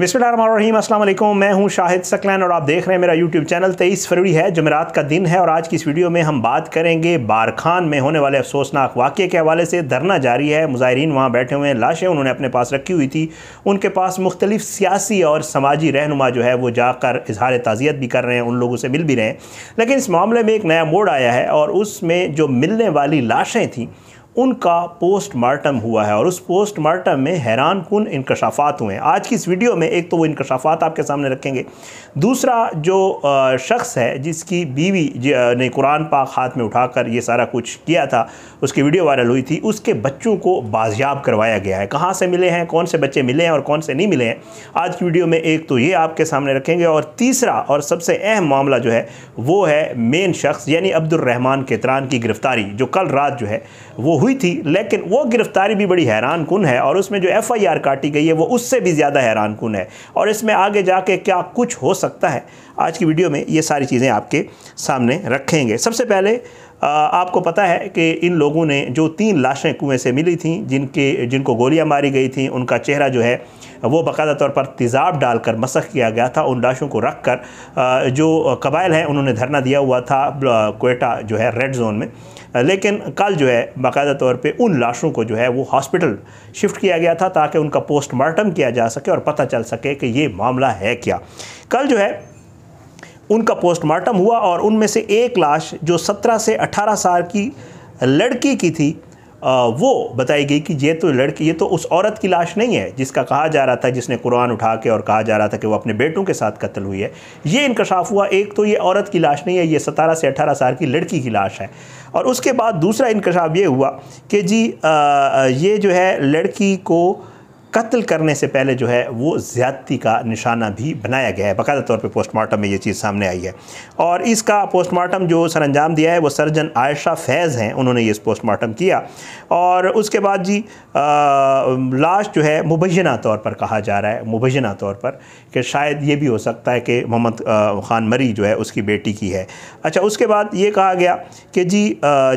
बिस्मिल्लाम असलम मैं हूं शाहिद सकलैन और आप देख रहे हैं मेरा यूट्यूब चैनल तेईस फरवरी है जुमेरात का दिन है और आज की इस वीडियो में हम बात करेंगे बारखान में होने वाले अफसोसनाक वाक़े के हवाले से धरना जारी है मुजाहरीन वहाँ बैठे हुए हैं लाशें उन्होंने अपने पास रखी हुई थी उनके पास मुख्तलिफ सियासी और समाजी रहनुमा जो है वो जाकर इजहार ताज़ियत भी कर रहे हैं उन लोगों से मिल भी रहे हैं लेकिन इस मामले में एक नया मोड़ आया है और उसमें जो मिलने वाली लाशें थी उनका पोस्टमार्टम हुआ है और उस पोस्टमार्टम में हैरान कन इंकशाफात हुए हैं आज की इस वीडियो में एक तो वो इंकशाफात आपके सामने रखेंगे दूसरा जो शख्स है जिसकी बीवी ने कुरान पाक हाथ में उठाकर ये सारा कुछ किया था उसकी वीडियो वायरल हुई थी उसके बच्चों को बाजियाब करवाया गया है कहाँ से मिले हैं कौन से बच्चे मिले हैं और कौन से नहीं मिले हैं आज की वीडियो में एक तो ये आपके सामने रखेंगे और तीसरा और सबसे अहम मामला जो है वो है मेन शख्स यानी अब्दुलरहमान केतरान की गिरफ़्तारी जो कल रात जो है वो हुई थी लेकिन वो गिरफ्तारी भी बड़ी हैरान कन है और उसमें जो एफ़ आई आर काटी गई है वो उससे भी ज़्यादा हैरान कन है और इसमें आगे जाके क्या कुछ हो सकता है आज की वीडियो में ये सारी चीज़ें आपके सामने रखेंगे सबसे पहले आपको पता है कि इन लोगों ने जो तीन लाशें कुएँ से मिली थी जिनके जिनको गोलियाँ मारी गई थी उनका चेहरा जो है वो बाकायदा तौर पर तेज़ाब डालकर मसख किया गया था उन लाशों को रख कर जो कबाइल हैं उन्होंने धरना दिया हुआ था कोयटा जो है रेड जोन में लेकिन कल जो है बाकायदा तौर पर उन लाशों को जो है वो हॉस्पिटल शिफ्ट किया गया था ताकि उनका पोस्टमार्टम किया जा सके और पता चल सके कि ये मामला है क्या कल जो है उनका पोस्टमार्टम हुआ और उनमें से एक लाश जो 17 से 18 साल की लड़की की थी वो बताई गई कि ये तो लड़की ये तो उस औरत की लाश नहीं है जिसका कहा जा रहा था जिसने कुरान उठा के और कहा जा रहा था कि वो अपने बेटों के साथ कत्ल हुई है ये इंकशाफ हुआ एक तो ये औरत की लाश नहीं है ये सतारह से अठारह साल की लड़की की लाश है और उसके बाद दूसरा इंकशाफ ये हुआ कि जी आ, ये जो है लड़की को कत्ल करने से पहले जो है वो ज़्यादती का निशाना भी बनाया गया है बाकायदा तौर पे पोस्टमार्टम में ये चीज़ सामने आई है और इसका पोस्टमार्टम जो सर अंजाम दिया है वो सर्जन आयशा फैज़ हैं उन्होंने ये पोस्टमार्टम किया और उसके बाद जी आ, लाश जो है मुबैना तौर पर कहा जा रहा है मुबैना तौर पर कि शायद ये भी हो सकता है कि मोहम्मद ख़ान मरी जो है उसकी बेटी की है अच्छा उसके बाद ये कहा गया कि जी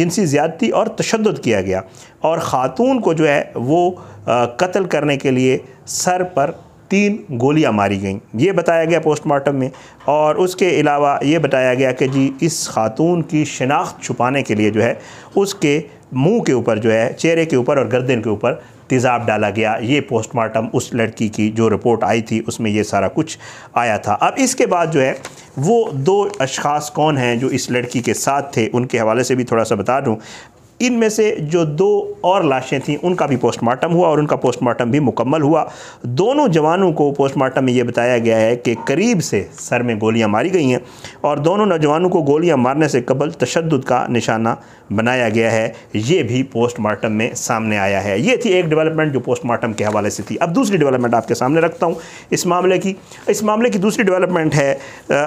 जिनसी ज़्यादती और तशद किया गया और ख़ातून को जो है वो कत्ल करने के लिए सर पर तीन गोलियां मारी गईं ये बताया गया पोस्टमार्टम में और उसके अलावा ये बताया गया कि जी इस खातून की शनाख्त छुपाने के लिए जो है उसके मुंह के ऊपर जो है चेहरे के ऊपर और गर्दन के ऊपर तेज़ाब डाला गया ये पोस्टमार्टम उस लड़की की जो रिपोर्ट आई थी उसमें ये सारा कुछ आया था अब इसके बाद जो है वो दो अशास कौन हैं जो इस लड़की के साथ थे उनके हवाले से भी थोड़ा सा बता दूँ इनमें से जो दो और लाशें थीं उनका भी पोस्टमार्टम हुआ और उनका पोस्टमार्टम भी मुकम्मल हुआ दोनों जवानों को पोस्टमार्टम में ये बताया गया है कि करीब से सर में गोलियां मारी गई हैं और दोनों नौजवानों को गोलियां मारने से कबल तशद का निशाना बनाया गया है ये भी पोस्टमार्टम में सामने आया है ये थी एक डेवलपमेंट जो पोस्टमार्टम के हवाले से थी अब दूसरी डेवलपमेंट आपके सामने रखता हूँ इस मामले की इस मामले की दूसरी डेवलपमेंट है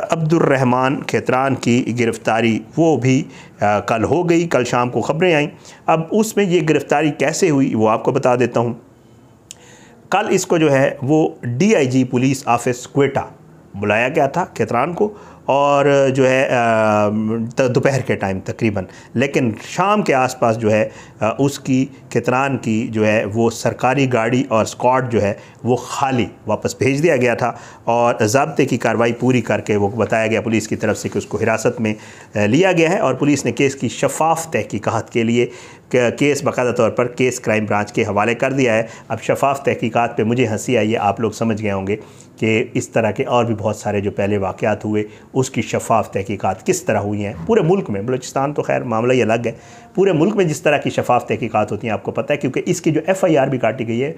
अब्दुलरहमान खेतरान की गिरफ़्तारी वो भी कल हो गई कल शाम को खबरें आई अब उसमें ये गिरफ़्तारी कैसे हुई वो आपको बता देता हूँ कल इसको जो है वो डीआईजी पुलिस ऑफिस क्वेटा बुलाया गया था खेतरान को और जो है दोपहर के टाइम तकरीबन लेकिन शाम के आसपास जो है उसकी कितरान की जो है वो सरकारी गाड़ी और स्कॉट जो है वो खाली वापस भेज दिया गया था और जब्ते की कार्रवाई पूरी करके वो बताया गया पुलिस की तरफ से कि उसको हिरासत में लिया गया है और पुलिस ने केस की शफाफ तहकीकात के लिए केस बाकायदा तौर पर केस क्राइम ब्रांच के हवाले कर दिया है अब शफाफ तहकीकात पर मुझे हंसी आई है आप लोग समझ गए होंगे कि इस तरह के और भी बहुत सारे जो पहले वाक़ हुए उसकी शफाफ तहकीकत किस तरह हुई हैं पूरे मुल्क में बलोचिस्तान तो खैर मामला ही अलग है पूरे मुल्क में जिस तरह की शफाफ तहकीकत होती हैं आपको पता है क्योंकि इसकी जो एफ़ आई आर भी काटी गई है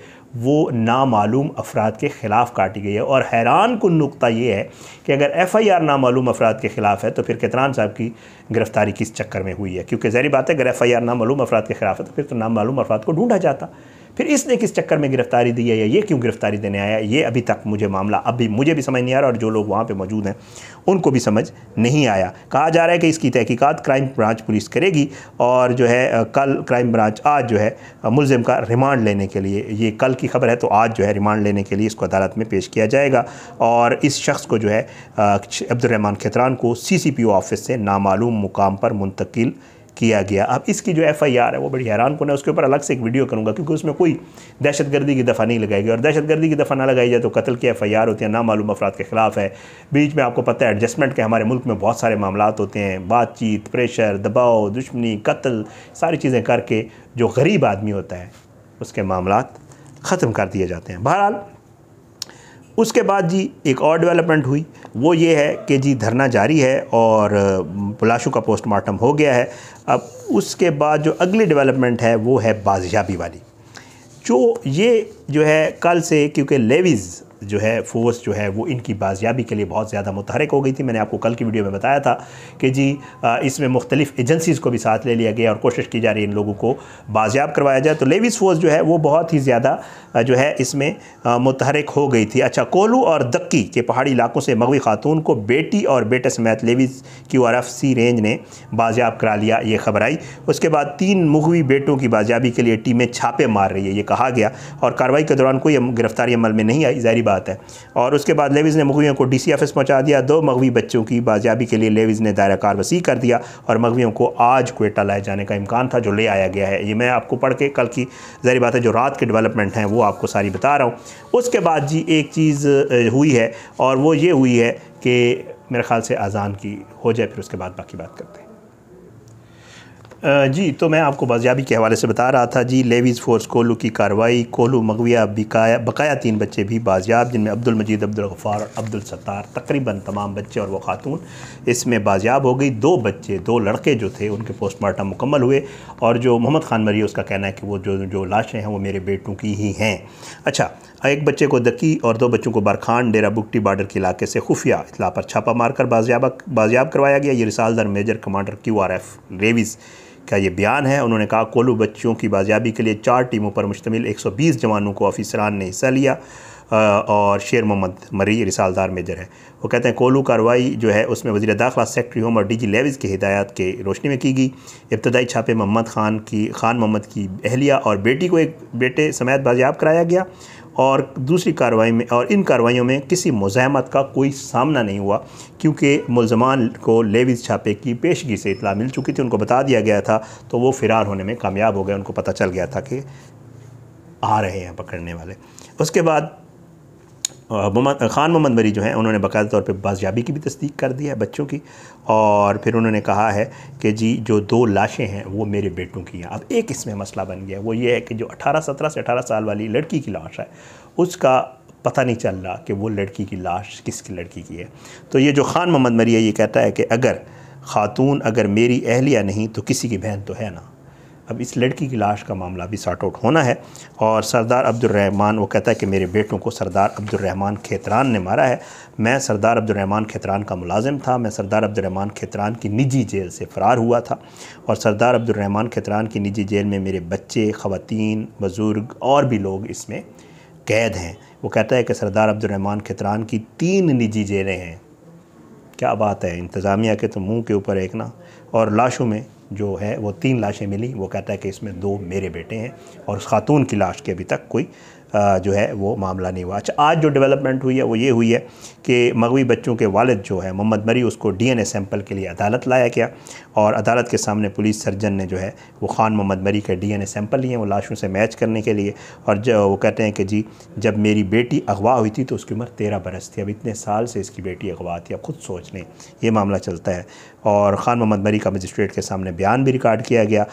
वो नामालूम अफराद के ख़िलाफ़ काटी गई है और हैरान कन नुकता ये है कि अगर एफ़ आई आर नामालूम अफराद के ख़िलाफ़ है तो फिर कितरान साहब की गिरफ़्तारी किस चक्कर में हुई है क्योंकि जहरी बात है अगर एफ़ आई आर नामालूम अफराद के ख़िलाफ़ है तो फिर तो नामालूम अफराद को ढूंढा जाता फिर इसने किस चक्कर में गिरफ्तारी दी है या ये क्यों गिरफ्तारी देने आया ये अभी तक मुझे मामला अभी मुझे भी समझ नहीं आ रहा और जो लोग वहाँ पर मौजूद हैं उनको भी समझ नहीं आया कहा जा रहा है कि इसकी तहकीक़त क्राइम ब्रांच पुलिस करेगी और जो है कल क्राइम ब्रांच आज जो है मुलजिम का रिमांड लेने के लिए ये कल की खबर है तो आज जो है रिमांड लेने के लिए इसको अदालत में पेश किया जाएगा और इस शख्स को जो है अब्दुलरहमान खतरान को सी सी पी ओ ऑफिस से नामालूम मुकाम पर मुंतकिल किया गया अब इसकी जो एफ़ आई आर है वो बड़ी हैरान कौन है उसके ऊपर अलग से एक वीडियो करूँगा क्योंकि उसमें कोई दहशतगर्दी की दफ़ा नहीं लगाई गई और दहशतगर्दी की दफ़ा ना लगाई जाए तो कत्ल की एफ़ आई आर होती है मालूम अफराद के ख़िलाफ़ है बीच में आपको पता है एडजस्टमेंट के हमारे मुल्क में बहुत सारे मामला होते हैं बातचीत प्रेशर दबाव दुश्मनी कत्ल सारी चीज़ें करके जो गरीब आदमी होता है उसके मामला ख़त्म कर दिए जाते हैं बहरहाल उसके बाद जी एक और डेवलपमेंट हुई वो ये है कि जी धरना जारी है और पलाशू का पोस्टमार्टम हो गया है अब उसके बाद जो अगली डेवलपमेंट है वो है बाजियाबी वाली जो ये जो है कल से क्योंकि लेवीज़ जो है फोर्स जो है वो इनकी बाजियाबी के लिए बहुत ज़्यादा मुतहरक हो गई थी मैंने आपको कल की वीडियो में बताया था कि जी इसमें मुख्तलिफ एजेंसीज़ को भी साथ ले लिया गया और कोशिश की जा रही है इन लोगों को बाजियाब करवाया जाए तो लेविस फोर्स जो है वो बहुत ही ज़्यादा जो है इसमें मुतहरक हो गई थी अच्छा कोलू और दक्की के पहाड़ी इलाकों से मगवी खातून को बेटी और बेटे समेत Levies Q R F C range ने बाजियाब करा लिया ये खबर आई उसके बाद तीन मगवी बेटों की बाजियाबी के लिए टीमें छापे मार रही है ये कहा गया और कार्रवाई के दौरान कोई गिरफ्तारी अमल में नहीं आई जारी बात है और उसके बाद लेविज़ ने मगवियों को डी सी ऑफिस पहुँचा दिया दो मगवी बच्चों की बाजियाबी के लिए लेविज़ ने दायरा कार वसी कर दिया और मगवियों को आज कोयटा लाए जाने का इम्कान था जो ले आया गया है ये मैं आपको पढ़ के कल की जहरी बात है जो रात के डेवलपमेंट हैं वो आपको सारी बता रहा हूँ उसके बाद जी एक चीज़ हुई है और वो ये हुई है कि मेरे ख्याल से अजान की हो जाए फिर उसके बाद बाकी बात करते हैं जी तो मैं आपको बाजियाबी के हवाले से बता रहा था जी लेवीज़ फोर्स कोलू की कार्रवाई कोलू मगविया बिकाया बकाया तीन बच्चे भी बाजियाब जिनमें अब्दुल मजीद अब्दुल गफ़ार और अब्दुल सत्तार तकरीबन तमाम बच्चे और वो खातून इसमें बाजियाब हो गई दो बच्चे दो लड़के जो थे उनके पोस्टमार्टम मुकम्मल हुए और जो मोहम्मद खान मरी उसका कहना है कि वो जो जो लाशें हैं वो मेरे बेटों की ही हैं अच्छा एक बच्चे को दकी और दो बच्चों को बारखान डेरा बुकटी बार्डर के इलाके से खुफिया इतला पर छापा मारकर बाजियाब बाजियाब करवाया गया ये रिसालदार major commander Q R F Levies का ये बयान है उन्होंने कहा कोलू बच्चियों की बाजियाबी के लिए चार टीमों पर मुश्तमिल 120 जवानों को ऑफिसरान ने हिस्सा लिया और शेर मोहम्मद मरी रिसालदार मेजर है वो कहते हैं कोलू कार्रवाई जो है उसमें वजी दाखिला सेक्रेटरी होम और डी जी लेविज़ की हिदायत के रोशनी में की गई इब्तदाई छापे मोहम्मद खान की खान मोहम्मद की अहलिया और बेटी को एक बेटे समेत बाजियाब कराया गया और दूसरी कार्रवाई में और इन कार्रवाइयों में किसी मुजामत का कोई सामना नहीं हुआ क्योंकि मुलजमान को लेविज़ छापे की पेशगी से इतला मिल चुकी थी उनको बता दिया गया था तो वो फ़िरार होने में कामयाब हो गए उनको पता चल गया था कि आ रहे हैं पकड़ने वाले उसके बाद ख़ान मोहम्मद मरी जो हैं उन्होंने बाकायदा तौर पर बाजियाबी की भी तस्दीक कर दी है बच्चों की और फिर उन्होंने कहा है कि जी जो दो लाशें हैं वो मेरे बेटों की हैं अब एक इसमें मसला बन गया वो ये है कि जो अठारह सत्रह से अठारह साल वाली लड़की की लाश है उसका पता नहीं चल रहा कि वो लड़की की लाश किसकी लड़की की है तो ये जो ख़ान मोहम्मद मरी है ये कहता है कि अगर ख़ातून अगर मेरी अहलिया नहीं तो किसी की बहन तो है ना अब इस लड़की की लाश का मामला भी सॉर्ट आउट होना है और सरदार अब्दुलरहमान वो कहता है कि मेरे बेटों को सरदार अब्दुलरहमान खेतरान ने मारा है मैं सरदार अब्दुलरहमान खेतरान का मुलाजिम था मैं सरदार अब्दुलरहमान खेतरान की निजी जेल से फ़रार हुआ था और सरदार अब्दुलरहमान खेतरान की निजी जेल में मेरे बच्चे ख़वान बुज़ुर्ग और भी लोग इसमें कैद हैं वो कहता है कि सरदार अब्दुलरहमान खेतरान की तीन निजी जेलें हैं क्या बात है इंतज़ामिया के तो मुंह के ऊपर एक ना और लाशों में जो है वो तीन लाशें मिली वो कहता है कि इसमें दो मेरे बेटे हैं और उस खातून की लाश के अभी तक कोई जो है वो मामला नहीं हुआ अच्छा आज जो डेवलपमेंट हुई है वो ये हुई है कि मगवी बच्चों के वालद जो है मोहम्मद मरी उसको डीएनए सैंपल के लिए अदालत लाया गया और अदालत के सामने पुलिस सर्जन ने जो है वो खान मोहम्मद मरी का डीएनए सैंपल लिए वो लाशों से मैच करने के लिए और जो वो कहते हैं कि जी जब मेरी बेटी अगवा हुई थी तो उसकी उम्र तेरह बरस थी अब इतने साल से इसकी बेटी अगवा थी अब खुद सोच लें ये मामला चलता है और ख़ान मोहम्मद मरी का मजिस्ट्रेट के सामने बयान भी रिकॉर्ड किया गया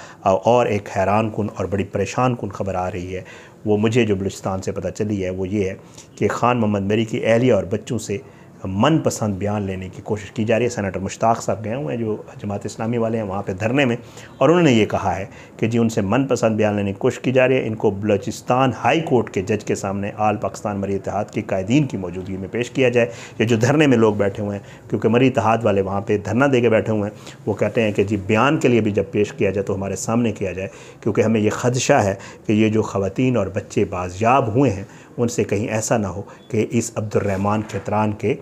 और एक हैरान कन और बड़ी परेशान कन खबर आ रही है वो मुझे जो बलूचिस्तान से पता चली है वो ये है कि ख़ान मोहम्मद मरी की अहलिया और बच्चों से मनपसंद बयान लेने की कोशिश की जा रही है सेनेटर मुश्ताक साहब गए हुए हैं जो जमात इस्लामी वाले हैं वहाँ पे धरने में और उन्होंने ये कहा है कि जी उनसे मनपसंद बयान लेने की कोशिश की जा रही है इनको बलोचिस्तान हाई कोर्ट के जज के सामने आल पाकिस्तान मरी इतिहाद के कायदीन की मौजूदगी में पेश किया जाए ये जो धरने में लोग बैठे हुए हैं क्योंकि मरी इतिहाद वाले वहाँ पर धरना दे के बैठे हुए हैं वो कहते हैं कि जी बयान के लिए भी जब पेश किया जाए तो हमारे सामने किया जाए क्योंकि हमें ये खदशा है कि ये जो ख़वान और बच्चे बाजियाब हुए हैं उनसे कहीं ऐसा ना हो कि इस अब्दुलरहमान खतरान के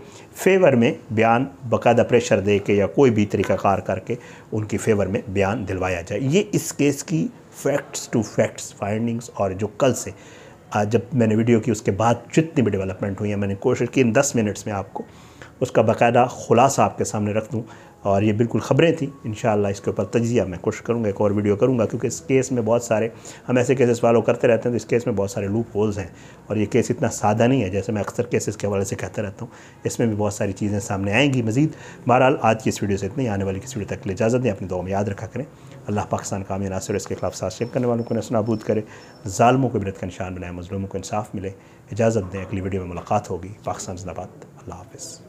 फेवर में बयान बाकायदा प्रेशर दे के या कोई भी तरीक़ाकार करके उनकी फेवर में बयान दिलवाया जाए ये इस केस की फैक्ट्स टू फैक्ट्स फाइंडिंग्स और जो कल से आज जब मैंने वीडियो की उसके बाद जितनी भी डेवलपमेंट हुई है मैंने कोशिश की इन दस मिनट्स में आपको उसका बाकायदा ख़ुलासा आपके सामने रख दूँ और ये बिल्कुल ख़बरें थी इन इसके ऊपर तजिया मैं कोशिश करूँगा एक और वीडियो करूँगा क्योंकि इस केस में बहुत सारे हम ऐसे केसेस फॉलो करते रहते हैं तो इस केस में बहुत सारे लूप होल्स हैं और ये केस इतना सादा नहीं है जैसे मैं अक्सर केसेस के हवाले से कहता रहता हूँ इसमें भी बहुत सारी चीज़ें सामने आएंगी मजीद बहरहाल आज की इस वीडियो से इतनी आने वाली किस वीडियो तक के लिए इजाज़त दें अपनी दो में याद रखा करें अल्लाह पाकिस्तान का आमिर नासिर इसके खिलाफ साजिश करने वालों को नसनाबूद करें ालमों को बिरत का निशान बनाए मजलूमों को इंसाफ मिले इजाज़त दें अगली वीडियो में मुलाकात होगी पाकिस्तान जिंदाबाद अल्लाह हाफिज़